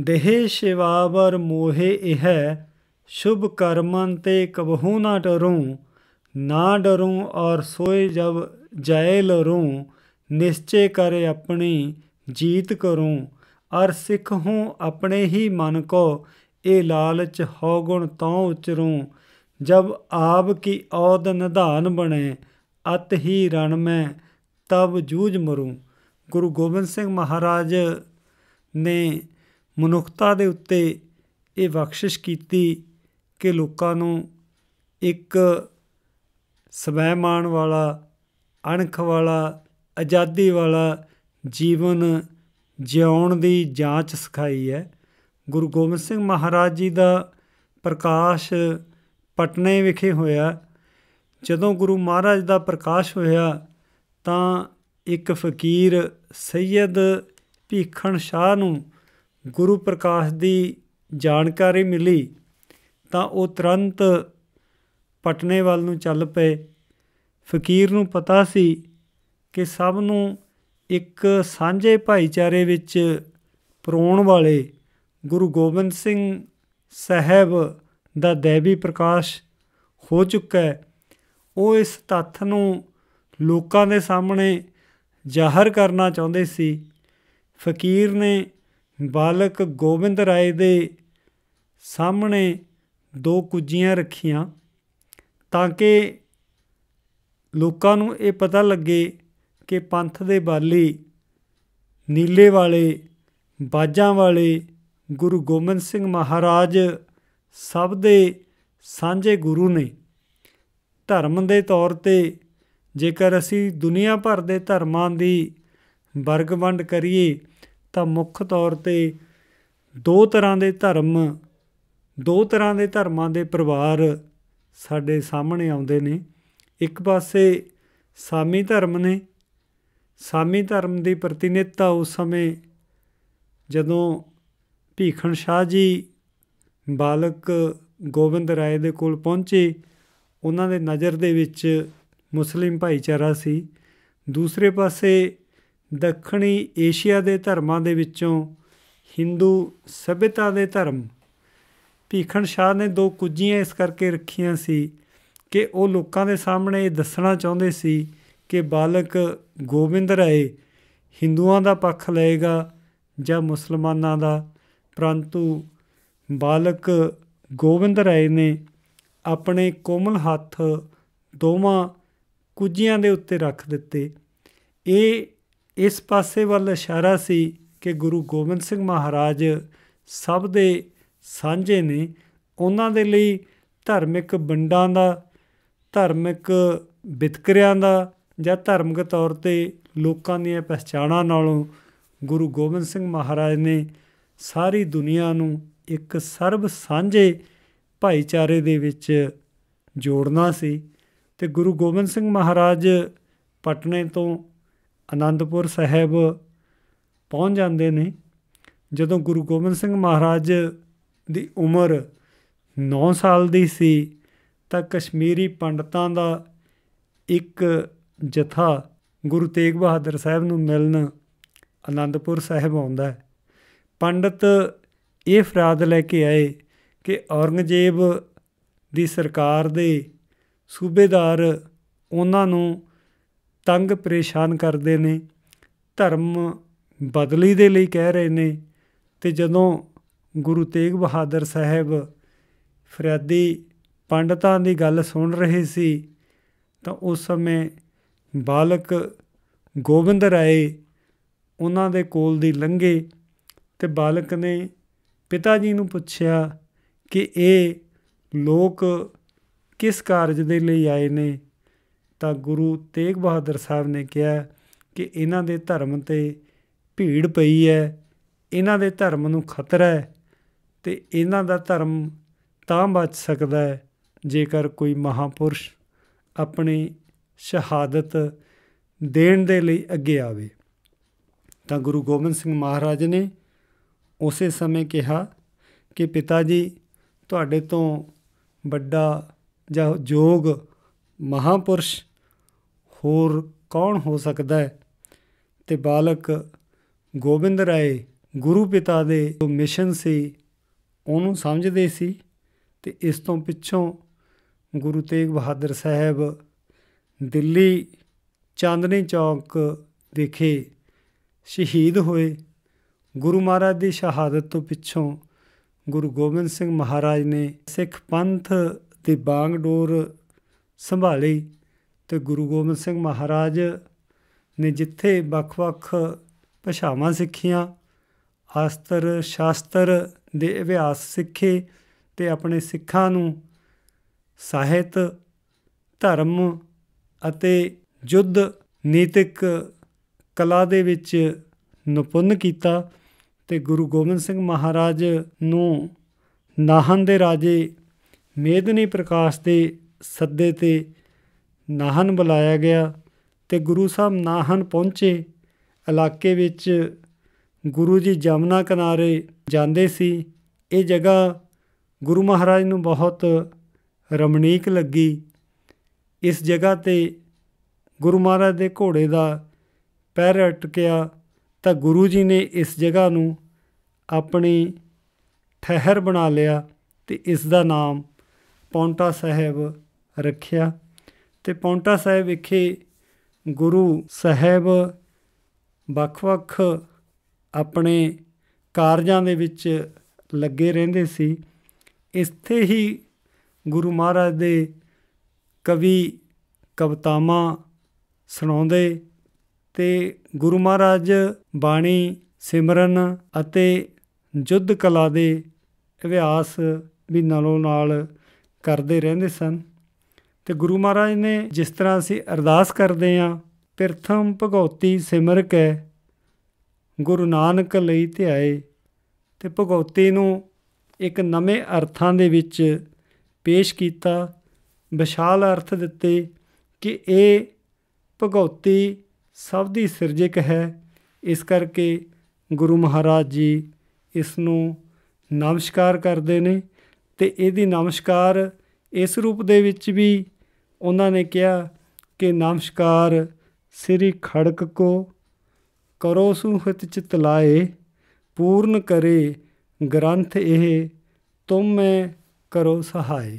ਦੇਹੇ ਸ਼ਿਵਾਵਰ ਮੋਹੇ ਇਹ ਸ਼ੁਭ ਕਰਮਨ ਤੇ ਕਬਹੂ ਨਾ ਡਰੂ ਨਾ ਡਰੂ ਔਰ ਸੋਏ ਜਬ ਜੈ ਲਰੂ ਨਿਸ਼ਚੇ ਕਰੇ ਆਪਣੀ ਜੀਤ ਕਰੂ ਅਰ ਸਿੱਖ ਹੂੰ ਆਪਣੇ ਹੀ ਮਨ ਕੋ ਇਹ ਲਾਲਚ ਹੋ ਗੁਣ ਤਉ ਉਚਰੂ ਜਬ ਆਪ ਕੀ ਔਦ ਨਿਧਾਨ ਬਣੇ ਅਤ ਹੀ ਰਣ ਮੈਂ ਤਬ ਜੂਝ ਮਰੂ ਗੁਰੂ ਗੋਬਿੰਦ ਸਿੰਘ ਮਹਾਰਾਜ ਨੇ ਮਨੁੱਖਤਾ ਦੇ ਉੱਤੇ ਇਹ ਬਖਸ਼ਿਸ਼ ਕੀਤੀ ਕਿ ਲੋਕਾਂ ਨੂੰ ਇੱਕ ਸਵੈਮਾਨ ਵਾਲਾ ਅਣਖ ਵਾਲਾ ਆਜ਼ਾਦੀ ਵਾਲਾ ਜੀਵਨ ਜਿਉਣ ਦੀ ਜਾਂਚ ਸਿਖਾਈ ਹੈ ਗੁਰੂ ਗੋਬਿੰਦ ਸਿੰਘ ਮਹਾਰਾਜ ਜੀ ਦਾ ਪ੍ਰਕਾਸ਼ ਪਟਨੇ ਵਿਖੇ ਹੋਇਆ ਜਦੋਂ ਗੁਰੂ ਮਹਾਰਾਜ ਦਾ ਪ੍ਰਕਾਸ਼ ਹੋਇਆ ਤਾਂ ਇੱਕ ਫਕੀਰ ਸੈਦ ਭੀਖਣ ਸ਼ਾਹ ਨੂੰ ਗੁਰੂ ਪ੍ਰਕਾਸ਼ ਦੀ ਜਾਣਕਾਰੀ ਮਿਲੀ ਤਾਂ ਉਹ ਤੁਰੰਤ ਪਟਨੇ ਵੱਲ ਨੂੰ ਚੱਲ ਪਏ ਫਕੀਰ ਨੂੰ ਪਤਾ ਸੀ ਕਿ ਸਭ ਨੂੰ ਇੱਕ ਸਾਂਝੇ ਭਾਈਚਾਰੇ ਵਿੱਚ ਪਰੋਣ ਵਾਲੇ ਗੁਰੂ ਗੋਬਿੰਦ ਸਿੰਘ ਸਾਹਿਬ ਦਾ ਦੇਵੀ ਪ੍ਰਕਾਸ਼ ਹੋ ਚੁੱਕਾ ਹੈ ਉਹ ਇਸ ਤੱਥ ਨੂੰ ਲੋਕਾਂ ਦੇ ਸਾਹਮਣੇ ਜ਼ਾਹਰ ਕਰਨਾ ਚਾਹੁੰਦੇ ਸੀ ਫਕੀਰ ਨੇ ਬਾਲਕ ਗੋਬਿੰਦ ਰਾਏ ਦੇ ਸਾਹਮਣੇ ਦੋ ਕੁੱਜੀਆਂ ਰੱਖੀਆਂ ਤਾਂ ਕਿ ਲੋਕਾਂ ਨੂੰ ਇਹ ਪਤਾ ਲੱਗੇ ਕਿ ਪੰਥ ਦੇ ਬਾਲੀ ਨੀਲੇ ਵਾਲੇ ਬਾਜਾਂ ਵਾਲੇ ਗੁਰੂ ਗੋਬਿੰਦ ਸਿੰਘ ਮਹਾਰਾਜ ਸਭ ਦੇ ਸਾਂਝੇ ਗੁਰੂ ਨੇ ਧਰਮ ਦੇ ਤੌਰ ਤੇ ਜੇਕਰ ਅਸੀਂ ਦੁਨੀਆ ਭਰ ਦੇ ਧਰਮਾਂ ਦੀ ਵਰਗ ਵੰਡ ਕਰੀਏ ਤਾਂ ਮੁੱਖ ਤੌਰ ਤੇ ਦੋ ਤਰ੍ਹਾਂ ਦੇ ਧਰਮ ਦੋ ਤਰ੍ਹਾਂ ਦੇ ਧਰਮਾਂ ਦੇ ਪਰਿਵਾਰ ਸਾਡੇ ਸਾਹਮਣੇ ਆਉਂਦੇ ਨੇ ਇੱਕ ਪਾਸੇ ਸਾਮੀ ਧਰਮ ਨੇ ਸਾਮੀ ਧਰਮ ਦੀ ਪ੍ਰਤੀਨਿਧਤਾ ਉਸ ਸਮੇਂ ਜਦੋਂ ਭੀਖਣ ਸ਼ਾਹ ਜੀ ਬਾਲਕ ਗੋਬਿੰਦ ਰਾਏ ਦੇ ਕੋਲ ਪਹੁੰਚੇ ਉਹਨਾਂ ਦੇ ਨਜ਼ਰ ਦੇ ਵਿੱਚ ਮੁਸਲਿਮ ਭਾਈਚਾਰਾ ਸੀ ਦੂਸਰੇ ਪਾਸੇ ਦੱਖਣੀ ਏਸ਼ੀਆ ਦੇ ਧਰਮਾਂ ਦੇ ਵਿੱਚੋਂ Hindu ਸਭਿਤਾ ਦੇ ਧਰਮ ਭੀਖਣ ਸ਼ਾਹ ਨੇ ਦੋ ਕੁਜੀਆਂ ਇਸ ਕਰਕੇ ਰੱਖੀਆਂ ਸੀ ਕਿ ਉਹ ਲੋਕਾਂ ਦੇ ਸਾਹਮਣੇ ਇਹ ਦੱਸਣਾ ਚਾਹੁੰਦੇ ਸੀ ਕਿ ਬਾਲਕ ਗੋਬਿੰਦ ਰਾਏ ਹਿੰਦੂਆਂ ਦਾ ਪੱਖ ਲਏਗਾ ਜਾਂ ਮੁਸਲਮਾਨਾਂ ਦਾ ਪਰੰਤੂ ਬਾਲਕ ਗੋਬਿੰਦ ਰਾਏ ਨੇ ਆਪਣੇ ਕੋਮਲ ਹੱਥ ਦੋਵਾਂ ਕੁਜੀਆਂ ਦੇ ਉੱਤੇ ਰੱਖ ਦਿੱਤੇ ਇਹ ਇਸ ਪਾਸੇ ਵੱਲ ਇਸ਼ਾਰਾ ਸੀ ਕਿ ਗੁਰੂ ਗੋਬਿੰਦ ਸਿੰਘ ਮਹਾਰਾਜ ਸਭ ਦੇ ਸਾਂਝੇ ਨੇ ਉਹਨਾਂ ਦੇ ਲਈ ਧਾਰਮਿਕ ਵੰਡਾਂ ਦਾ ਧਾਰਮਿਕ ਵਿਤਕਰਿਆਂ ਦਾ ਜਾਂ ਧਾਰਮਿਕ ਤੌਰ ਤੇ ਲੋਕਾਂ ਦੀਆਂ ਪਛਾਣਾਂ ਨਾਲੋਂ ਗੁਰੂ ਗੋਬਿੰਦ ਸਿੰਘ ਮਹਾਰਾਜ ਨੇ ਸਾਰੀ ਦੁਨੀਆ ਨੂੰ ਇੱਕ ਸਰਬ ਸਾਂਝੇ ਭਾਈਚਾਰੇ ਦੇ ਵਿੱਚ ਜੋੜਨਾ ਸੀ ਤੇ ਗੁਰੂ ਗੋਬਿੰਦ ਸਿੰਘ ਮਹਾਰਾਜ ਪਟਨੇ ਤੋਂ ਅਨੰਦਪੁਰ ਸਾਹਿਬ ਪਹੁੰਚ ਜਾਂਦੇ ਨੇ ਜਦੋਂ ਗੁਰੂ ਗੋਬਿੰਦ ਸਿੰਘ ਮਹਾਰਾਜ ਦੀ ਉਮਰ 9 ਸਾਲ ਦੀ ਸੀ ਤਾਂ ਕਸ਼ਮੀਰੀ ਪੰਡਤਾਂ ਦਾ ਇੱਕ ਜਥਾ ਗੁਰੂ ਤੇਗ ਬਹਾਦਰ ਸਾਹਿਬ ਨੂੰ ਮਿਲਣ ਅਨੰਦਪੁਰ ਸਾਹਿਬ ਆਉਂਦਾ ਹੈ ਪੰਡਤ ਇਹ ਫਰਾਦ ਲੈ ਕੇ ਆਏ ਕਿ ਔਰੰਗਜ਼ੇਬ ਦੀ ਸਰਕਾਰ ਦੇ ਸੂਬੇਦਾਰ ਉਹਨਾਂ ਨੂੰ ਤੰਗ ਪਰੇਸ਼ਾਨ ਕਰਦੇ ਨੇ ਧਰਮ ਬਦਲੀ ਦੇ ਲਈ ਕਹਿ ਰਹੇ ਨੇ ਤੇ ਜਦੋਂ ਗੁਰੂ ਤੇਗ ਬਹਾਦਰ ਸਾਹਿਬ ਫਰਿਆਦੀ ਪੰਡਤਾਂ ਦੀ ਗੱਲ ਸੁਣ ਰਹੇ ਸੀ ਤਾਂ ਉਸ ਸਮੇਂ ਬਾਲਕ ਗੋਬਿੰਦ ਰਾਏ ਉਹਨਾਂ ਦੇ ਕੋਲ ਦੀ ਲੰਘੇ ਤੇ ਬਾਲਕ ਨੇ ਪਿਤਾ ਜੀ ਨੂੰ ਪੁੱਛਿਆ ਕਿ ਇਹ ਲੋਕ ਕਿਸ ਕਾਰਜ ਦੇ ਲਈ ਆਏ ਨੇ ਤਾਂ ਗੁਰੂ ਤੇਗ ਬਹਾਦਰ ਸਾਹਿਬ ਨੇ ਕਿਹਾ ਕਿ ਇਹਨਾਂ ਦੇ ਧਰਮ ਤੇ ਭੀੜ ਪਈ ਹੈ ਇਹਨਾਂ ਦੇ ਧਰਮ ਨੂੰ ਖਤਰਾ ਹੈ ਤੇ ਇਹਨਾਂ ਦਾ ਧਰਮ ਤਾਂ ਬਚ ਸਕਦਾ ਹੈ ਜੇਕਰ ਕੋਈ ਮਹਾਪੁਰਸ਼ ਆਪਣੀ ਸ਼ਹਾਦਤ ਦੇਣ ਦੇ ਲਈ ਅੱਗੇ ਆਵੇ ਤਾਂ ਗੁਰੂ ਗੋਬਿੰਦ ਸਿੰਘ ਮਹਾਰਾਜ ਨੇ ਉਸੇ ਸਮੇਂ ਕਿਹਾ ਕਿ ਪਿਤਾ ਜੀ ਤੁਹਾਡੇ ਤੋਂ ਵੱਡਾ ਜੋਗ ਮਹਾਪੁਰਸ਼ ਹੋਰ ਕੌਣ ਹੋ ਸਕਦਾ ਹੈ ਤੇ ਬਾਲਕ ਗੋਬਿੰਦ ਰਾਏ ਗੁਰੂ ਪਿਤਾ ਦੇ ਜੋ ਮਿਸ਼ਨ ਸੀ ਉਹਨੂੰ ਸਮਝਦੇ ਸੀ ਤੇ ਇਸ ਤੋਂ ਪਿੱਛੋਂ ਗੁਰੂ ਤੇਗ ਬਹਾਦਰ ਸਾਹਿਬ ਦਿੱਲੀ ਚਾਂਦਨੀ ਚੌਕ ਵਿਖੇ ਸ਼ਹੀਦ ਹੋਏ ਗੁਰੂ ਮਹਾਰਾਜ ਦੀ ਸ਼ਹਾਦਤ ਤੋਂ ਪਿੱਛੋਂ ਗੁਰੂ ਗੋਬਿੰਦ ਸਿੰਘ ਮਹਾਰਾਜ ਨੇ ਸਿੱਖ ਪੰਥ ਦੀ ਬਾਗਡੋਰ ਸੰਭਾਲੀ ਤੇ ਗੁਰੂ ਗੋਬਿੰਦ ਸਿੰਘ ਮਹਾਰਾਜ ਨੇ ਜਿੱਥੇ ਵੱਖ-ਵੱਖ ਭਾਸ਼ਾਵਾਂ ਸਿੱਖੀਆਂ ਆਸਤਰ ਸ਼ਾਸਤਰ ਦੇ ਅਭਿਆਸ ਸਿੱਖੇ ਤੇ ਆਪਣੇ ਸਿੱਖਾਂ ਨੂੰ ਸਾਹਿਤ ਧਰਮ ਅਤੇ ਜੁੱਧ ਨੀਤਿਕ ਕਲਾ ਦੇ ਵਿੱਚ ਨਿਪੁੰਨ ਕੀਤਾ ਤੇ ਗੁਰੂ ਗੋਬਿੰਦ ਸਿੰਘ ਮਹਾਰਾਜ ਨੂੰ ਨਾਹਨ ਦੇ ਰਾਜੇ ਮੇਦਨੀ ਪ੍ਰਕਾਸ਼ ਦੇ ਸੱਦੇ ਤੇ ਨਾਹਨ ਬੁਲਾਇਆ ਗਿਆ ਤੇ ਗੁਰੂ ਸਾਹਿਬ ਨਾਹਨ ਪਹੁੰਚੇ ਇਲਾਕੇ ਵਿੱਚ ਗੁਰੂ ਜੀ ਜਮਨਾ ਕਿਨਾਰੇ ਜਾਂਦੇ ਸੀ ਇਹ ਜਗ੍ਹਾ ਗੁਰੂ ਮਹਾਰਾਜ ਨੂੰ ਬਹੁਤ ਰਮਣੀਕ ਲੱਗੀ ਇਸ ਜਗ੍ਹਾ ਤੇ ਗੁਰੂ ਮਹਾਰਾਜ ਦੇ ਘੋੜੇ ਦਾ ਪੈਰ ਟਕਿਆ ਤਾਂ ਗੁਰੂ ਜੀ ਨੇ ਇਸ ਜਗ੍ਹਾ ਨੂੰ ਆਪਣੀ ਠਹਿਰ ਬਣਾ ਲਿਆ ਤੇ ਇਸ ਦਾ ਨਾਮ ਪੌਂਟਾ ਸਾਹਿਬ ਰੱਖਿਆ ਤੇ ਪੌਂਟਾ ਸਾਹਿਬ ਵਿਖੇ ਗੁਰੂ ਸਾਹਿਬ ਵੱਖ-ਵੱਖ ਆਪਣੇ ਕਾਰਜਾਂ ਦੇ ਵਿੱਚ ਲੱਗੇ ਰਹਿੰਦੇ ਸੀ ਇੱਥੇ ਹੀ ਗੁਰੂ ਮਹਾਰਾਜ ਦੇ ਕਵੀ ਕਵਤਾਵਾਂ ਸੁਣਾਉਂਦੇ ਤੇ ਗੁਰੂ ਮਹਾਰਾਜ ਬਾਣੀ ਸਿਮਰਨ ਅਤੇ ਜੁੱਧ ਕਲਾ ਦੇ ਅਭਿਆਸ ਵੀ ਨਾਲੋਂ ਨਾਲ ਕਰਦੇ ਰਹਿੰਦੇ ਸਨ ਤੇ ਗੁਰੂ ਮਹਾਰਾਜ ਨੇ ਜਿਸ ਤਰ੍ਹਾਂ ਅਸੀਂ ਅਰਦਾਸ ਕਰਦੇ ਆਂ ਪ੍ਰਥਮ ਭਗਉਤੀ ਸਿਮਰ ਕੇ ਗੁਰੂ ਨਾਨਕ ਲਈ ਧਿਆਏ ਤੇ ਭਗਉਤੀ ਨੂੰ ਇੱਕ ਨਵੇਂ ਅਰਥਾਂ ਦੇ ਵਿੱਚ ਪੇਸ਼ ਕੀਤਾ ਵਿਸ਼ਾਲ ਅਰਥ ਦਿੱਤੇ ਕਿ ਇਹ ਭਗਉਤੀ ਸਭ ਦੀ ਸਿਰਜਕ ਹੈ ਇਸ ਕਰਕੇ ਗੁਰੂ ਮਹਾਰਾਜ ਜੀ ਇਸ ਨੂੰ ਨਮਸਕਾਰ ਕਰਦੇ ਨੇ ਤੇ ਇਹਦੀ ਨਮਸਕਾਰ ਇਸ ਰੂਪ ਦੇ ਵਿੱਚ ਵੀ ਉਹਨਾਂ ਨੇ ਕਿਹਾ ਕਿ ਨਮਸਕਾਰ ਸ੍ਰੀ ਖੜਕ ਕੋ ਕਰੋ ਸੁਹਿਤ ਚਿਤ ਲਾਏ ਪੂਰਨ ਕਰੇ ਗ੍ਰੰਥ ਇਹ ਤੁਮ ਮੈਂ ਕਰੋ ਸਹਾਈ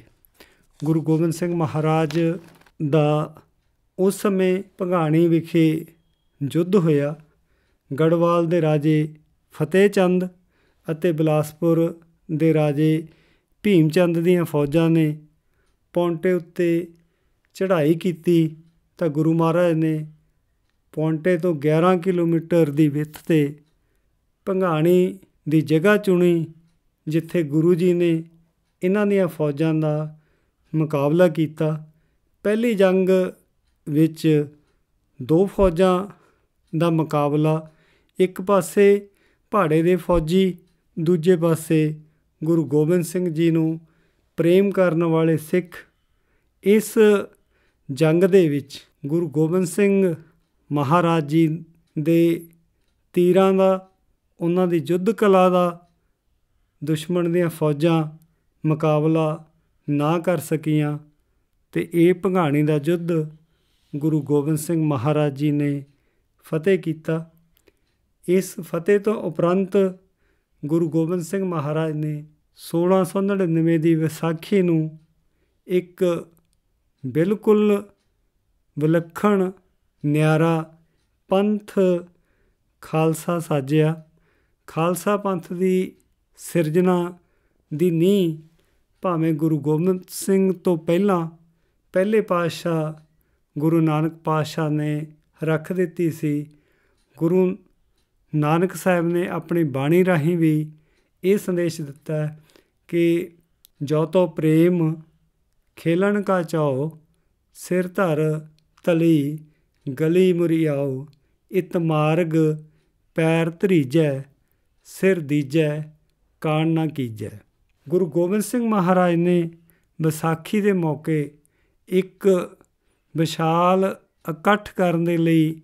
ਗੁਰੂ ਗੋਬਿੰਦ ਸਿੰਘ ਮਹਾਰਾਜ ਦਾ ਉਸ ਸਮੇਂ ਭੰਗਾਣੀ ਵਿਖੇ ਜੁੱਧ ਹੋਇਆ ਗੜਵਾਲ ਦੇ ਰਾਜੇ ਫਤਿਹ ਚੰਦ ਅਤੇ ਬਲਾਸਪੁਰ ਦੇ ਰਾਜੇ ਭੀਮ ਚੰਦ ਦੀਆਂ ਫੌਜਾਂ ਨੇ ਪੌਂਟੇ ਉੱਤੇ ਚੜ੍ਹਾਈ ਕੀਤੀ ਤਾਂ ਗੁਰੂ ਮਹਾਰਾਜ ਨੇ ਪੌਂਟੇ ਤੋਂ 11 ਕਿਲੋਮੀਟਰ ਦੀ ਵਿੱਥ ਤੇ ਪੰਘਾਣੀ ਦੀ ਜਗ੍ਹਾ ਚੁਣੀ ਜਿੱਥੇ ਗੁਰੂ ਜੀ ਨੇ ਇਹਨਾਂ ਦੀਆਂ ਫੌਜਾਂ ਦਾ ਮੁਕਾਬਲਾ ਕੀਤਾ ਪਹਿਲੀ ਜੰਗ ਵਿੱਚ ਦੋ ਫੌਜਾਂ ਦਾ ਮੁਕਾਬਲਾ ਇੱਕ ਪਾਸੇ ਪਹਾੜੇ ਦੇ ਫੌਜੀ ਦੂਜੇ ਪਾਸੇ ਗੁਰੂ ਗੋਬਿੰਦ ਸਿੰਘ ਜੀ ਨੂੰ ਪ੍ਰੇਮ ਕਰਨ ਵਾਲੇ ਸਿੱਖ ਇਸ ਜੰਗ ਦੇ ਵਿੱਚ ਗੁਰੂ ਗੋਬਿੰਦ ਸਿੰਘ ਮਹਾਰਾਜ ਜੀ ਦੇ ਤੀਰਾਂ ਦਾ ਉਹਨਾਂ ਦੀ ਯੁੱਧ ਕਲਾ ਦਾ ਦੁਸ਼ਮਣ ਦੀਆਂ ਫੌਜਾਂ ਮੁਕਾਬਲਾ ਨਾ ਕਰ ਸਕੀਆਂ ਤੇ ਇਹ ਭੰਗਾਣੀ ਦਾ ਯੁੱਧ ਗੁਰੂ ਗੋਬਿੰਦ ਸਿੰਘ ਮਹਾਰਾਜ ਜੀ ਨੇ ਫਤਿਹ ਕੀਤਾ ਇਸ ਫਤਿਹ ਤੋਂ ਉਪਰੰਤ ਗੁਰੂ ਗੋਬਿੰਦ ਸਿੰਘ ਮਹਾਰਾਜ ਨੇ 1699 ਦੀ ਵਿਸਾਖੀ ਨੂੰ ਇੱਕ ਬਿਲਕੁਲ ਵਿਲੱਖਣ ਨਿਆਰਾ ਪੰਥ ਖਾਲਸਾ ਸਾਜਿਆ ਖਾਲਸਾ ਪੰਥ ਦੀ ਸਿਰਜਣਾ ਦੀ ਨੀਂਹ ਭਾਵੇਂ ਗੁਰੂ ਗੋਬਿੰਦ ਸਿੰਘ ਤੋਂ ਪਹਿਲਾਂ ਪਹਿਲੇ ਪਾਤਸ਼ਾਹ ਗੁਰੂ ਨਾਨਕ ਪਾਤਸ਼ਾਹ ਨੇ ਰੱਖ ਦਿੱਤੀ ਸੀ ਗੁਰੂ ਨਾਨਕ ਸਾਹਿਬ ਨੇ ਆਪਣੀ ਬਾਣੀ ਰਾਹੀਂ ਵੀ ਇਹ ਸੰਦੇਸ਼ ਦਿੱਤਾ ਕਿ ਜੋ ਤੋ ਪ੍ਰੇਮ ਖੇਲਣ ਕਾ ਚਾਉ ਸਿਰ ਧਰ ਤਲੀ ਗਲੀ ਆਉ ਇਤ ਮਾਰਗ ਪੈਰ ਧਰੀਜੈ ਸਿਰ ਦੀਜੈ ਕਾਣ ਨਾ ਕੀਜੈ ਗੁਰੂ ਗੋਬਿੰਦ ਸਿੰਘ ਮਹਾਰਾਜ ਨੇ ਵਿਸਾਖੀ ਦੇ ਮੌਕੇ ਇੱਕ ਵਿਸ਼ਾਲ ਇਕੱਠ ਕਰਨ ਦੇ ਲਈ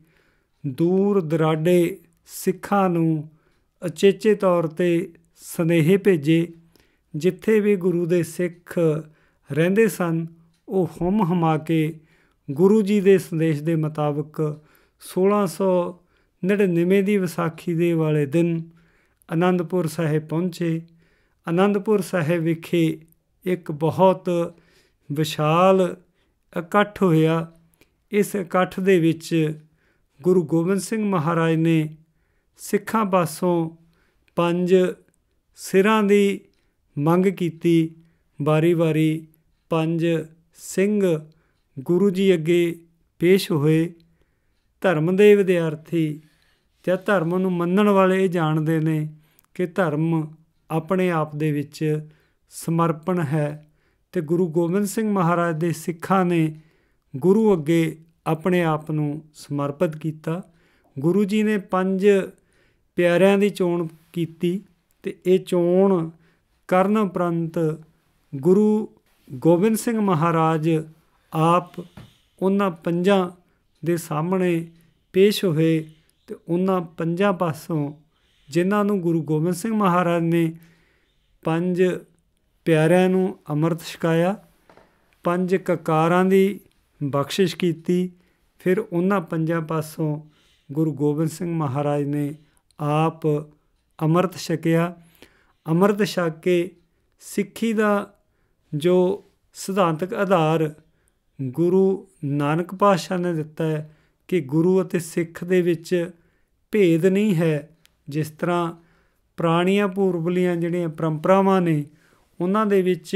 ਦੂਰ ਦਰਾਡੇ ਸਿੱਖਾਂ ਨੂੰ ਅਚੇਚੇ ਤੌਰ ਤੇ ਸਨੇਹੇ ਭੇਜੇ ਜਿੱਥੇ ਵੀ ਗੁਰੂ ਦੇ ਸਿੱਖ ਰਹਿੰਦੇ ਸਨ ਉਹ ਹਮ ਹਮਾ ਕੇ ਗੁਰੂ ਜੀ ਦੇ ਸੰਦੇਸ਼ ਦੇ ਮੁਤਾਬਕ 1699 ਦੀ ਵਿਸਾਖੀ ਦੇ ਵਾਲੇ ਦਿਨ ਅਨੰਦਪੁਰ ਸਾਹਿਬ ਪਹੁੰਚੇ ਅਨੰਦਪੁਰ ਸਾਹਿਬ ਵਿਖੇ ਇੱਕ ਬਹੁਤ ਵਿਸ਼ਾਲ ਇਕੱਠ ਹੋਇਆ ਇਸ ਇਕੱਠ ਦੇ ਵਿੱਚ ਗੁਰੂ ਗੋਬਿੰਦ ਸਿੰਘ ਮਹਾਰਾਜ ਨੇ ਸਿੱਖਾਂ ਪਾਸੋਂ ਪੰਜ ਸਿਰਾਂ ਦੀ ਮੰਗ ਕੀਤੀ ਬਾਰੀ-ਬਾਰੀ ਪੰਜ ਸਿੰਘ ਗੁਰੂ ਜੀ ਅੱਗੇ ਪੇਸ਼ ਹੋਏ ਧਰਮ ਦੇ ਵਿਦਿਆਰਥੀ ਜਾਂ ਧਰਮ ਨੂੰ ਮੰਨਣ ਵਾਲੇ ਇਹ ਜਾਣਦੇ ਨੇ ਕਿ ਧਰਮ ਆਪਣੇ ਆਪ ਦੇ ਵਿੱਚ ਸਮਰਪਣ ਹੈ ਤੇ ਗੁਰੂ ਗੋਬਿੰਦ ਸਿੰਘ ਮਹਾਰਾਜ ਦੇ ਸਿੱਖਾਂ ਨੇ ਗੁਰੂ ਅੱਗੇ ਆਪਣੇ ਆਪ ਨੂੰ ਸਮਰਪਿਤ ਕੀਤਾ ਗੁਰੂ ਜੀ ਨੇ ਪੰਜ ਪਿਆਰਿਆਂ ਦੀ ਚੋਣ ਕੀਤੀ ਤੇ ਇਹ ਚੋਣ ਕਰਨ ਉਪਰੰਤ ਗੁਰੂ ਗੋਬਿੰਦ ਸਿੰਘ ਮਹਾਰਾਜ ਆਪ ਉਹਨਾਂ ਪੰਜਾਂ ਦੇ ਸਾਹਮਣੇ ਪੇਸ਼ ਹੋਏ ਤੇ ਉਹਨਾਂ ਪੰਜਾਂ ਪਾਸੋਂ ਜਿਨ੍ਹਾਂ ਨੂੰ ਗੁਰੂ ਗੋਬਿੰਦ ਸਿੰਘ ਮਹਾਰਾਜ ਨੇ ਪੰਜ ਪਿਆਰਿਆਂ ਨੂੰ ਅੰਮ੍ਰਿਤ ਛਕਾਇਆ ਪੰਜ ਕਕਾਰਾਂ ਦੀ ਬਖਸ਼ਿਸ਼ ਕੀਤੀ ਫਿਰ ਉਹਨਾਂ ਪੰਜਾਂ ਪਾਸੋਂ ਗੁਰੂ ਗੋਬਿੰਦ ਸਿੰਘ ਮਹਾਰਾਜ ਨੇ ਆਪ ਅੰਮ੍ਰਿਤ ਛਕਿਆ ਅੰਮ੍ਰਿਤ ਛਕ ਕੇ ਸਿੱਖੀ ਦਾ ਜੋ ਸਿਧਾਂਤਕ ਆਧਾਰ ਗੁਰੂ ਨਾਨਕ ਪਾਤਸ਼ਾਹ ਨੇ ਦਿੱਤਾ ਹੈ ਕਿ ਗੁਰੂ ਅਤੇ ਸਿੱਖ ਦੇ ਵਿੱਚ ਭੇਦ ਨਹੀਂ ਹੈ ਜਿਸ ਤਰ੍ਹਾਂ ਪ੍ਰਾਣੀਆਂ ਪੂਰਬਲੀਆਂ ਜਿਹੜੀਆਂ ਪਰੰਪਰਾਵਾਂ ਨੇ ਉਹਨਾਂ ਦੇ ਵਿੱਚ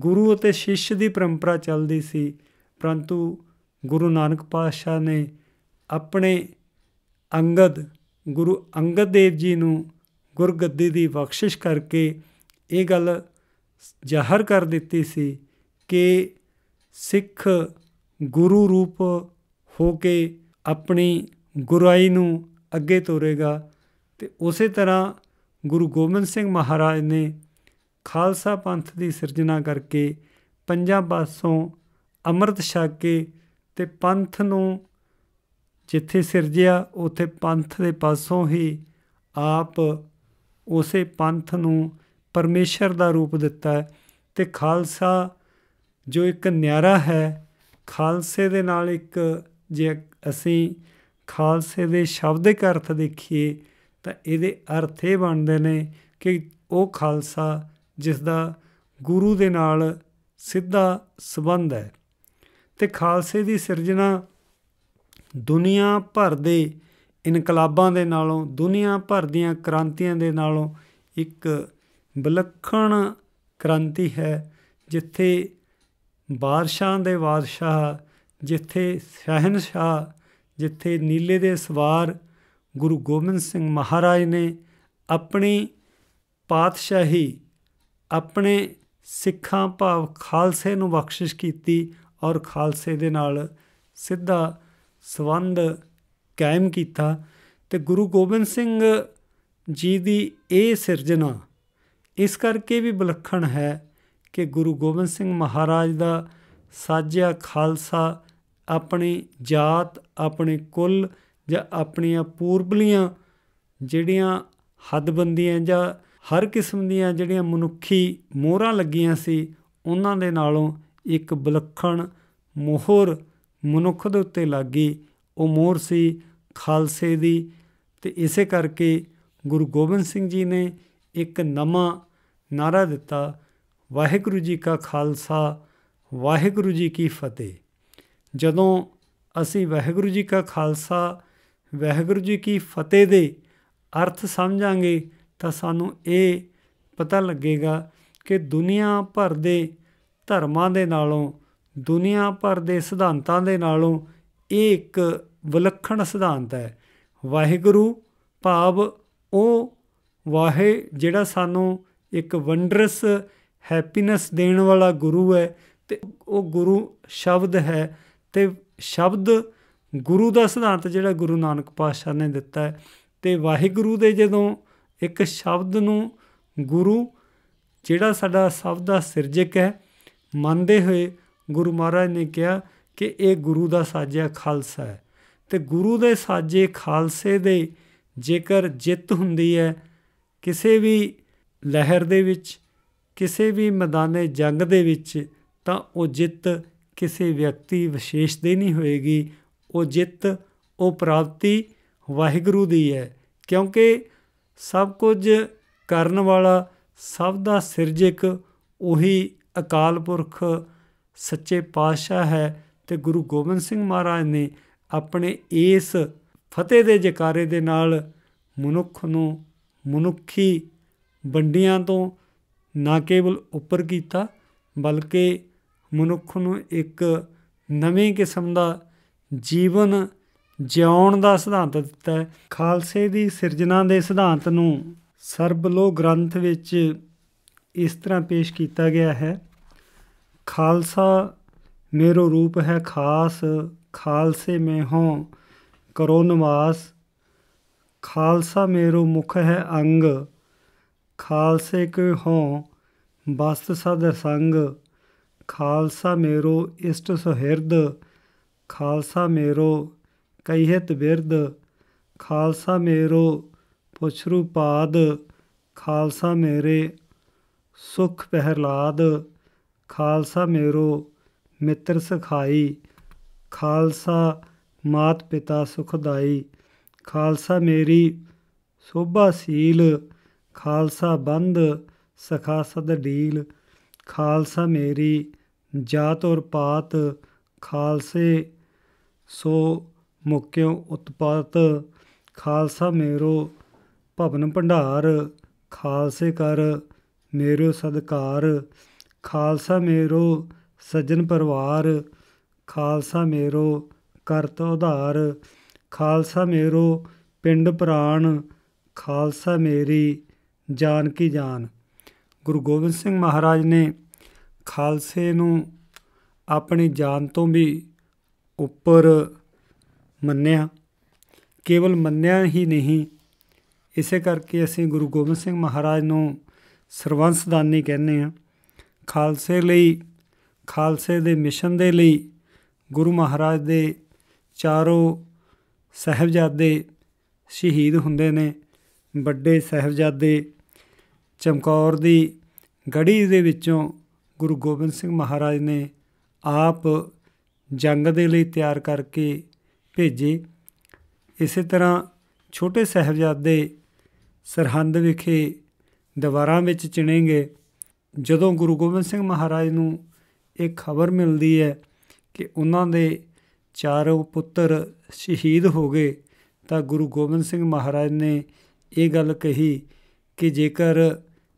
ਗੁਰੂ ਅਤੇ ਸ਼ਿਸ਼ ਦੀ ਪਰੰਪਰਾ ਚੱਲਦੀ ਸੀ ਪਰੰਤੂ ਗੁਰੂ ਨਾਨਕ ਪਾਤਸ਼ਾਹ ਨੇ ਆਪਣੇ ਅੰਗਦ ਗੁਰੂ ਅੰਗਦ ਦੇਵ ਜੀ ਨੂੰ ਗੁਰਗੱਦੀ ਦੀ ਬਖਸ਼ਿਸ਼ ਕਰਕੇ ਇਹ ਗੱਲ ਜ਼ਾਹਰ ਕਰ ਦਿੱਤੀ ਸੀ ਕਿ ਸਿੱਖ ਗੁਰੂ ਰੂਪ ਹੋ ਕੇ ਆਪਣੀ ਗੁਰਾਈ ਨੂੰ ਅੱਗੇ ਤੋਰੇਗਾ ਤੇ ਉਸੇ ਤਰ੍ਹਾਂ ਗੁਰੂ ਗੋਬਿੰਦ ਸਿੰਘ ਮਹਾਰਾਜ ਨੇ ਖਾਲਸਾ ਪੰਥ ਦੀ ਸਿਰਜਣਾ ਕਰਕੇ ਪੰਜਾਂ ਬਾਸੋਂ ਅੰਮ੍ਰਿਤ ਛਕ ਕੇ ਤੇ ਪੰਥ ਨੂੰ ਜਿੱਥੇ ਸਿਰਜਿਆ ਉਥੇ ਪੰਥ ਦੇ ਪਾਸੋਂ ਹੀ ਆਪ ਉਸੇ ਪੰਥ ਨੂੰ ਪਰਮੇਸ਼ਰ ਦਾ ਰੂਪ ਦਿੱਤਾ ਹੈ ਤੇ ਖਾਲਸਾ ਜੋ ਇੱਕ ਨਿਆਰਾ ਹੈ ਖਾਲਸੇ ਦੇ ਨਾਲ ਇੱਕ ਜੇ ਅਸੀਂ ਖਾਲਸੇ ਦੇ ਸ਼ਬਦਿਕ ਅਰਥ ਦੇਖੀਏ ਤਾਂ ਇਹਦੇ ਅਰਥ ਇਹ ਬਣਦੇ ਨੇ ਕਿ ਉਹ ਖਾਲਸਾ ਜਿਸ ਦਾ ਗੁਰੂ ਦੇ ਨਾਲ ਸਿੱਧਾ ਸਬੰਧ ਹੈ ਤੇ ਖਾਲਸੇ ਦੀ ਸਿਰਜਣਾ ਦੁਨੀਆ ਭਰ ਦੇ ਇਨਕਲਾਬਾਂ ਦੇ ਨਾਲੋਂ ਦੁਨੀਆ ਭਰ ਦੀਆਂ ਕ੍ਰਾਂਤੀਆਂ ਦੇ ਨਾਲੋਂ ਇੱਕ ਵਿਲੱਖਣ ਕ੍ਰਾਂਤੀ ਹੈ ਜਿੱਥੇ ਬਾਦਸ਼ਾਹਾਂ ਦੇ ਬਾਦਸ਼ਾਹ ਜਿੱਥੇ ਸ਼ਹਿਨशाह ਜਿੱਥੇ ਨੀਲੇ ਦੇ ਸਵਾਰ ਗੁਰੂ ਗੋਬਿੰਦ ਸਿੰਘ ਮਹਾਰਾਜ ਨੇ ਆਪਣੀ ਪਾਤਸ਼ਾਹੀ ਆਪਣੇ ਸਿੱਖਾਂ ਭਾਵ ਖਾਲਸੇ ਨੂੰ ਬਖਸ਼ਿਸ਼ ਕੀਤੀ ਔਰ ਖਾਲਸੇ ਦੇ ਨਾਲ ਸਿੱਧਾ ਸਬੰਧ ਕਾਇਮ ਕੀਤਾ ਤੇ ਗੁਰੂ ਗੋਬਿੰਦ ਸਿੰਘ ਜੀ ਦੀ ਇਹ ਸਿਰਜਣਾ ਇਸ ਕਰਕੇ ਵੀ ਬਲਖਣ ਹੈ ਕਿ ਗੁਰੂ ਗੋਬਿੰਦ ਸਿੰਘ ਮਹਾਰਾਜ ਦਾ ਸਾਜਿਆ ਖਾਲਸਾ ਆਪਣੀ ਜਾਤ ਆਪਣੇ ਕੁੱਲ ਜਾਂ ਆਪਣੀਆਂ ਪੂਰਬਲੀਆਂ ਜਿਹੜੀਆਂ ਹੱਦਬੰਦੀਆਂ ਜਾਂ ਹਰ ਕਿਸਮ ਦੀਆਂ ਜਿਹੜੀਆਂ ਮਨੁੱਖੀ ਮੋਹਰਾਂ ਲੱਗੀਆਂ ਸੀ ਉਹਨਾਂ ਦੇ ਨਾਲੋਂ ਇੱਕ ਬਲਖਣ ਮੋਹਰ ਮਨੁੱਖ ਦੇ ਉੱਤੇ ਲੱਗੀ ਉਹ ਮੋਹਰ ਸੀ ਖਾਲਸੇ ਦੀ ਤੇ ਇਸੇ ਕਰਕੇ ਗੁਰੂ ਗੋਬਿੰਦ ਸਿੰਘ ਜੀ ਨੇ ਇੱਕ ਨਵਾਂ ਨਾਰਾ ਦਿੱਤਾ ਵਾਹਿਗੁਰੂ ਜੀ ਕਾ ਖਾਲਸਾ ਵਾਹਿਗੁਰੂ ਜੀ ਕੀ ਫਤਿਹ ਜਦੋਂ ਅਸੀਂ ਵਾਹਿਗੁਰੂ ਜੀ ਕਾ ਖਾਲਸਾ ਵਾਹਿਗੁਰੂ ਜੀ ਕੀ ਫਤਿਹ ਦੇ ਅਰਥ ਸਮਝਾਂਗੇ ਤਾਂ ਸਾਨੂੰ ਇਹ ਪਤਾ ਲੱਗੇਗਾ ਕਿ ਦੁਨੀਆ ਭਰ ਦੇ ਧਰਮਾਂ ਦੇ ਨਾਲੋਂ ਦੁਨੀਆ ਭਰ ਦੇ ਸਿਧਾਂਤਾਂ ਦੇ ਨਾਲੋਂ ਇਹ ਇੱਕ ਵਿਲੱਖਣ ਸਿਧਾਂਤ ਹੈ ਵਾਹਿਗੁਰੂ ਭਾਵ ਉਹ ਵਾਹੇ ਜਿਹੜਾ ਸਾਨੂੰ ਇੱਕ ਵੰਡਰਸ ਹੈਪੀਨੈਸ ਦੇਣ ਵਾਲਾ ਗੁਰੂ ਹੈ ਤੇ ਉਹ ਗੁਰੂ ਸ਼ਬਦ ਹੈ ਤੇ ਸ਼ਬਦ ਗੁਰੂ ਦਾ ਸਿਧਾਂਤ ਜਿਹੜਾ ਗੁਰੂ ਨਾਨਕ ਪਾਤਸ਼ਾਹ ਨੇ ਦਿੱਤਾ ਹੈ ਤੇ ਵਾਹਿਗੁਰੂ ਦੇ ਜਦੋਂ ਇੱਕ ਸ਼ਬਦ ਨੂੰ ਗੁਰੂ ਜਿਹੜਾ ਸਾਡਾ ਸਭ ਦਾ ਸਿਰਜਕ ਹੈ ਮੰਨਦੇ ਹੋਏ ਗੁਰੂ ਮਹਾਰਾਜ ਨੇ ਕਿਹਾ ਕਿ ਇਹ ਗੁਰੂ ਦਾ ਸਾਜਿਆ ਖਾਲਸਾ ਹੈ ਤੇ ਗੁਰੂ ਦੇ ਸਾਜੇ ਖਾਲਸੇ ਦੇ ਜੇਕਰ ਜਿੱਤ ਹੁੰਦੀ ਹੈ ਕਿਸੇ ਵੀ ਲਹਿਰ ਦੇ ਵਿੱਚ ਕਿਸੇ ਵੀ ਮੈਦਾਨੇ ਜੰਗ ਦੇ ਵਿੱਚ ਤਾਂ ਉਹ ਜਿੱਤ ਕਿਸੇ ਵਿਅਕਤੀ ਵਿਸ਼ੇਸ਼ ਦੀ ਨਹੀਂ ਹੋਏਗੀ ਉਹ ਜਿੱਤ ਉਹ ਪ੍ਰਾਪਤੀ ਵਾਹਿਗੁਰੂ ਦੀ ਹੈ ਕਿਉਂਕਿ ਸਭ ਕੁਝ ਕਰਨ ਵਾਲਾ ਸਭ ਦਾ ਸਿਰਜਕ ਉਹੀ ਅਕਾਲ ਪੁਰਖ ਸੱਚੇ ਪਾਤਸ਼ਾਹ ਹੈ ਤੇ ਗੁਰੂ ਗੋਬਿੰਦ ਸਿੰਘ ਮਹਾਰਾਜ ਨੇ ਆਪਣੇ ਇਸ ਫਤਿਹ ਦੇ ਜਕਾਰੇ ਦੇ ਨਾਲ ਮਨੁੱਖ ਨੂੰ ਮਨੁੱਖੀ ਵੰਡੀਆਂ ਤੋਂ ਨਾ ਕੇਵਲ ਉੱਪਰ ਕੀਤਾ ਬਲਕਿ ਮਨੁੱਖ ਨੂੰ ਇੱਕ ਨਵੇਂ ਕਿਸਮ ਦਾ ਜੀਵਨ ਜਿਉਣ ਦਾ ਸਿਧਾਂਤ ਦਿੱਤਾ ਹੈ ਖਾਲਸੇ ਦੀ ਸਿਰਜਣਾ ਦੇ ਸਿਧਾਂਤ ਨੂੰ ਸਰਬਲੋ ਗ੍ਰੰਥ ਵਿੱਚ ਇਸ ਤਰ੍ਹਾਂ ਪੇਸ਼ ਕੀਤਾ ਗਿਆ ਹੈ ਖਾਲਸਾ ਮੇਰੋ ਰੂਪ ਹੈ ਖਾਸ ਖਾਲਸੇ ਮੈਂ ਹਾਂ ਕਰੋ ਨਿਵਾਸ ਖਾਲਸਾ ਮੇਰੋ ਮੁਖ ਹੈ ਅੰਗ ਖਾਲਸੇ ਕੋ ਹੋਂ ਬਸਤ ਸਦ ਸੰਗ ਖਾਲਸਾ ਮੇਰੋ ਇਸਤ ਸੁਹਿਰਦ ਖਾਲਸਾ ਮੇਰੋ ਕਈਹਤ ਬਿਰਦ ਖਾਲਸਾ ਮੇਰੋ ਪੁਛਰੂ ਪਾਦ ਖਾਲਸਾ ਮੇਰੇ ਸੁਖ ਪਹਿਲਾਦ ਖਾਲਸਾ ਮੇਰੋ ਮਿੱਤਰ ਸਖਾਈ ਖਾਲਸਾ ਮਾਤ ਪਿਤਾ ਸੁਖਦਾਈ ਖਾਲਸਾ ਮੇਰੀ ਸੋਭਾ ਸੀਲ ਖਾਲਸਾ ਬੰਦ ਸਖਾ ਸਦ ਡੀਲ ਖਾਲਸਾ ਮੇਰੀ ਜਾਤ ਔਰ ਪਾਤ ਖਾਲਸੇ ਸੋ ਮੁਕਿਉ ਉਤਪਾਤ ਖਾਲਸਾ ਮੇਰੋ ਭਵਨ ਭੰਡਾਰ ਖਾਲਸੇ ਕਰ ਮੇਰੋ ਸਦਕਾਰ ਖਾਲਸਾ ਮੇਰੋ ਸੱਜਣ ਪਰਿਵਾਰ ਖਾਲਸਾ ਮੇਰੋ ਕਰਤ ਉਧਾਰ ਖਾਲਸਾ ਮੇਰੋ ਪਿੰਡ ਪ੍ਰਾਣ ਖਾਲਸਾ ਮੇਰੀ ਜਾਨ ਕੀ ਜਾਨ ਗੁਰੂ ਗੋਬਿੰਦ ਸਿੰਘ ਮਹਾਰਾਜ ਨੇ ਖਾਲਸੇ ਨੂੰ ਆਪਣੀ ਜਾਨ ਤੋਂ ਵੀ ਉੱਪਰ ਮੰਨਿਆ ਕੇਵਲ ਮੰਨਿਆ ਹੀ ਨਹੀਂ ਇਸੇ ਕਰਕੇ ਅਸੀਂ ਗੁਰੂ ਗੋਬਿੰਦ ਸਿੰਘ ਮਹਾਰਾਜ ਨੂੰ ਸਰਵੰਸਦਾਨੀ ਕਹਿੰਦੇ ਆ ਖਾਲਸੇ ਲਈ ਖਾਲਸੇ ਦੇ ਮਿਸ਼ਨ ਦੇ ਲਈ ਗੁਰੂ ਮਹਾਰਾਜ ਦੇ ਚਾਰੋਂ ਸਹਿਬਜ਼ਾਦੇ ਸ਼ਹੀਦ ਹੁੰਦੇ ਨੇ ਵੱਡੇ ਸਹਿਬਜ਼ਾਦੇ ਚਮਕੌਰ ਦੀ ਗੜੀ ਦੇ ਵਿੱਚੋਂ ਗੁਰੂ ਗੋਬਿੰਦ ਸਿੰਘ ਮਹਾਰਾਜ ਨੇ ਆਪ ਜੰਗ ਦੇ ਲਈ ਤਿਆਰ ਕਰਕੇ ਭੇਜੇ ਇਸੇ ਤਰ੍ਹਾਂ ਛੋਟੇ ਸਹਿਬਜ਼ਾਦੇ ਸਰਹੰਦ ਵਿਖੇ ਦਵਾਰਾਂ ਵਿੱਚ ਚਿਣੇਗੇ ਜਦੋਂ ਗੁਰੂ ਗੋਬਿੰਦ ਸਿੰਘ ਮਹਾਰਾਜ ਨੂੰ ਇਹ ਖਬਰ ਮਿਲਦੀ ਹੈ ਕਿ ਉਹਨਾਂ ਦੇ ਚਾਰੋਂ ਪੁੱਤਰ ਸ਼ਹੀਦ ਹੋ ਗਏ ਤਾਂ ਗੁਰੂ ਗੋਬਿੰਦ ਸਿੰਘ ਮਹਾਰਾਜ ਨੇ ਇਹ ਗੱਲ ਕਹੀ ਕਿ ਜੇਕਰ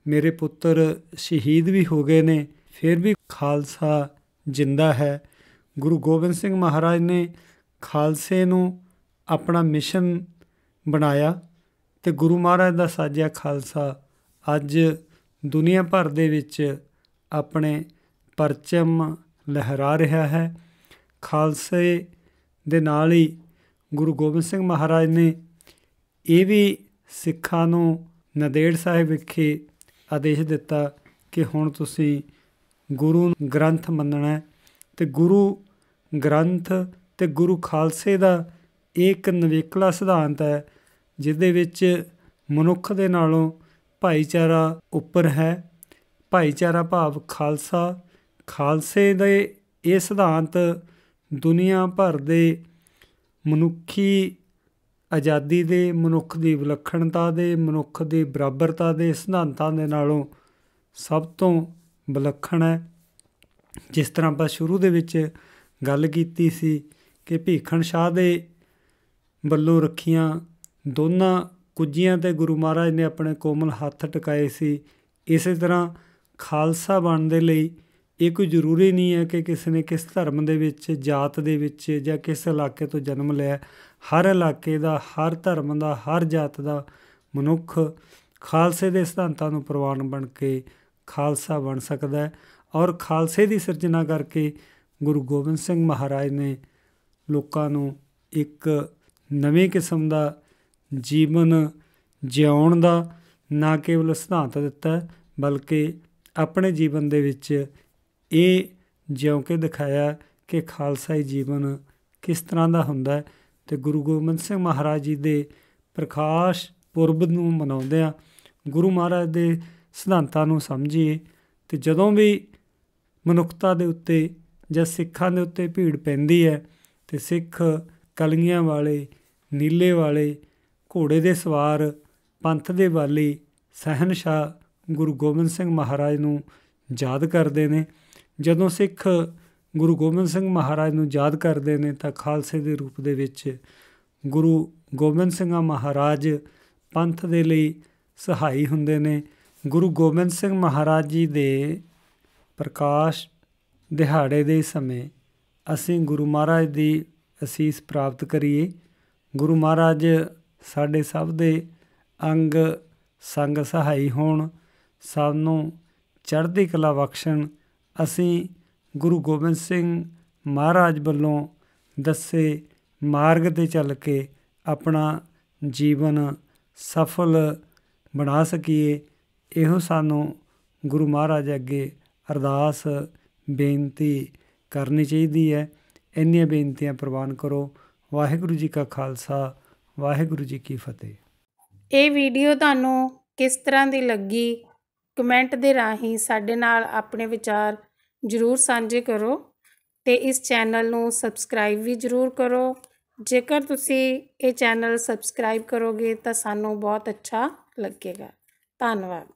ਮੇਰੇ ਪੁੱਤਰ ਸ਼ਹੀਦ ਵੀ ਹੋ ਗਏ ਨੇ ਫਿਰ ਵੀ ਖਾਲਸਾ ਜਿੰਦਾ ਹੈ ਗੁਰੂ ਗੋਬਿੰਦ ਸਿੰਘ ਮਹਾਰਾਜ ਨੇ ਖਾਲਸੇ ਨੂੰ ਆਪਣਾ ਮਿਸ਼ਨ ਬਣਾਇਆ ਤੇ ਗੁਰੂ ਮਹਾਰਾਜ ਦਾ ਸਾਜਿਆ ਖਾਲਸਾ ਅੱਜ ਦੁਨੀਆ ਭਰ ਦੇ ਵਿੱਚ ਆਪਣੇ ਪਰਚਮ ਲਹਿਰਾ ਰਿਹਾ ਹੈ ਖਾਲਸੇ ਦੇ ਨਾਲ ਹੀ ਗੁਰੂ ਗੋਬਿੰਦ ਸਿੰਘ ਮਹਾਰਾਜ ਨੇ ਇਹ ਵੀ ਸਿੱਖਾਂ ਨੂੰ ਨਦੇੜ ਸਾਹਿਬ ਵਿਖੇ ਆਦੇਸ਼ ਦਿੱਤਾ ਕਿ ਹੁਣ ਤੁਸੀਂ ਗੁਰੂ ਗ੍ਰੰਥ ਮੰਨਣਾ ਤੇ ਗੁਰੂ ਗ੍ਰੰਥ ਤੇ ਗੁਰੂ ਖਾਲਸੇ ਦਾ ਇੱਕ ਨਵੇਕਲਾ ਸਿਧਾਂਤ ਹੈ ਜਿਹਦੇ ਵਿੱਚ ਮਨੁੱਖ ਦੇ ਨਾਲੋਂ ਭਾਈਚਾਰਾ ਉੱਪਰ ਹੈ ਭਾਈਚਾਰਾ ਭਾਵ ਖਾਲਸਾ ਖਾਲਸੇ ਦੇ ਇਹ ਸਿਧਾਂਤ ਦੁਨੀਆ ਭਰ ਦੇ ਮਨੁੱਖੀ ਆਜ਼ਾਦੀ ਦੇ ਮਨੁੱਖ ਦੀ ਵਿਲੱਖਣਤਾ ਦੇ ਮਨੁੱਖ ਦੀ ਬਰਾਬਰਤਾ ਦੇ ਸਿਧਾਂਤਾਂ ਦੇ ਨਾਲੋਂ ਸਭ ਤੋਂ ਵਿਲੱਖਣ ਹੈ ਜਿਸ ਤਰ੍ਹਾਂ ਆਪਾਂ ਸ਼ੁਰੂ ਦੇ ਵਿੱਚ ਗੱਲ ਕੀਤੀ ਸੀ ਕਿ ਭੀਖਣ ਸ਼ਾਹ ਦੇ ਵੱਲੋਂ ਰੱਖੀਆਂ ਦੋਨਾਂ ਕੁੱਜੀਆਂ ਤੇ ਗੁਰੂ ਮਹਾਰਾਜ ਨੇ ਆਪਣੇ ਕੋਮਲ ਹੱਥ ਟਿਕਾਏ ਸੀ ਇਸੇ ਤਰ੍ਹਾਂ ਖਾਲਸਾ ਬਣਨ ਦੇ ਲਈ ਇਹ ਕੋਈ ਜ਼ਰੂਰੀ ਨਹੀਂ ਹੈ ਕਿ ਕਿਸੇ ਨੇ ਕਿਸ ਧਰਮ ਦੇ ਵਿੱਚ ਜਾਤ ਦੇ ਵਿੱਚ ਜਾਂ ਕਿਸ ਇਲਾਕੇ ਤੋਂ ਜਨਮ ਲਿਆ ਹਰ ਇਲਾਕੇ ਦਾ ਹਰ ਧਰਮ ਦਾ ਹਰ ਜਾਤ ਦਾ ਮਨੁੱਖ ਖਾਲਸੇ ਦੇ ਸਿਧਾਂਤਾਂ ਨੂੰ ਪ੍ਰਵਾਨ ਬਣ ਕੇ ਖਾਲਸਾ ਬਣ ਸਕਦਾ ਹੈ ਔਰ ਖਾਲਸੇ ਦੀ ਸਿਰਜਣਾ ਕਰਕੇ ਗੁਰੂ ਗੋਬਿੰਦ ਸਿੰਘ ਮਹਾਰਾਜ ਨੇ ਲੋਕਾਂ ਨੂੰ ਇੱਕ ਨਵੇਂ ਕਿਸਮ ਦਾ ਜੀਵਨ ਜਿਉਣ ਦਾ ਨਾ ਕੇਵਲ ਸਿਧਾਂਤ ਦਿੱਤਾ ਬਲਕਿ ਆਪਣੇ ਜੀਵਨ ਦੇ ਵਿੱਚ ਇਹ ਜਿਉਂ ਕੇ ਦਿਖਾਇਆ ਕਿ ਖਾਲਸਾਈ ਜੀਵਨ ਕਿਸ ਤਰ੍ਹਾਂ ਦਾ ਹੁੰਦਾ ਹੈ ਤੇ ਗੁਰੂ ਗੋਬਿੰਦ ਸਿੰਘ ਮਹਾਰਾਜ ਜੀ ਦੇ ਪ੍ਰਕਾਸ਼ ਪੁਰਬ ਨੂੰ ਮਨਾਉਂਦੇ ਆ ਗੁਰੂ ਮਹਾਰਾਜ ਦੇ ਸਿਧਾਂਤਾਂ ਨੂੰ ਸਮਝੀਏ ਤੇ ਜਦੋਂ ਵੀ ਮਨੁੱਖਤਾ ਦੇ ਉੱਤੇ ਜਾਂ ਸਿੱਖਾਂ ਦੇ ਉੱਤੇ ਭੀੜ ਪੈਂਦੀ ਹੈ ਤੇ ਸਿੱਖ ਕਲਗੀਆਂ ਵਾਲੇ ਨੀਲੇ ਵਾਲੇ ਘੋੜੇ ਦੇ ਸਵਾਰ ਪੰਥ ਦੇ ਵਾਲੀ ਸਹਿਨਸ਼ਾ ਗੁਰੂ ਗੋਬਿੰਦ ਸਿੰਘ ਮਹਾਰਾਜ ਨੂੰ ਯਾਦ ਕਰਦੇ ਨੇ ਜਦੋਂ ਸਿੱਖ ਗੁਰੂ ਗੋਬਿੰਦ ਸਿੰਘ ਮਹਾਰਾਜ ਨੂੰ ਯਾਦ ਕਰਦੇ ਨੇ ਤਾਂ ਖਾਲਸੇ ਦੇ ਰੂਪ ਦੇ ਵਿੱਚ ਗੁਰੂ ਗੋਬਿੰਦ ਸਿੰਘ ਮਹਾਰਾਜ ਪੰਥ ਦੇ ਲਈ ਸਹਾਈ ਹੁੰਦੇ ਨੇ ਗੁਰੂ ਗੋਬਿੰਦ ਸਿੰਘ ਮਹਾਰਾਜ ਜੀ ਦੇ ਪ੍ਰਕਾਸ਼ ਦਿਹਾੜੇ ਦੇ ਸਮੇਂ ਅਸੀਂ ਗੁਰੂ ਮਹਾਰਾਜ ਦੀ ਅਸੀਸ ਪ੍ਰਾਪਤ ਕਰੀਏ ਗੁਰੂ ਮਹਾਰਾਜ ਸਾਡੇ ਸਭ ਦੇ ਅੰਗ ਸੰਗ ਸਹਾਈ ਹੋਣ ਸਾਨੂੰ ਚੜ੍ਹਦੀ ਕਲਾ ਬਖਸ਼ਣ ਅਸੀਂ ਗੁਰੂ ਗੋਬਿੰਦ ਸਿੰਘ ਮਹਾਰਾਜ ਵੱਲੋਂ ਦੱਸੇ ਮਾਰਗ ਤੇ ਚੱਲ ਕੇ ਆਪਣਾ ਜੀਵਨ ਸਫਲ ਬਣਾ ਸਕੀਏ ਇਹੋ ਸਾਨੂੰ ਗੁਰੂ ਮਹਾਰਾਜ ਅੱਗੇ ਅਰਦਾਸ ਬੇਨਤੀ ਕਰਨੀ ਚਾਹੀਦੀ ਹੈ ਇੰਨੀਆਂ ਬੇਨਤੀਆਂ ਪ੍ਰਵਾਨ ਕਰੋ ਵਾਹਿਗੁਰੂ ਜੀ ਕਾ ਖਾਲਸਾ ਵਾਹਿਗੁਰੂ ਜੀ ਕੀ ਫਤਿਹ ਇਹ ਵੀਡੀਓ ਤੁਹਾਨੂੰ ਕਿਸ ਤਰ੍ਹਾਂ ਦੀ ਲੱਗੀ ਕਮੈਂਟ ਦੇ ਰਾਹੀਂ ਸਾਡੇ ਨਾਲ ਆਪਣੇ ਵਿਚਾਰ ਜ਼ਰੂਰ ਸਾਂਝੇ ਕਰੋ ਤੇ ਇਸ ਚੈਨਲ ਨੂੰ ਸਬਸਕ੍ਰਾਈਬ ਵੀ ਜ਼ਰੂਰ ਕਰੋ ਜੇਕਰ ਤੁਸੀਂ ਇਹ ਚੈਨਲ ਸਬਸਕ੍ਰਾਈਬ ਕਰੋਗੇ ਤਾਂ ਸਾਨੂੰ ਬਹੁਤ ਅੱਛਾ ਲੱਗੇਗਾ ਧੰਨਵਾਦ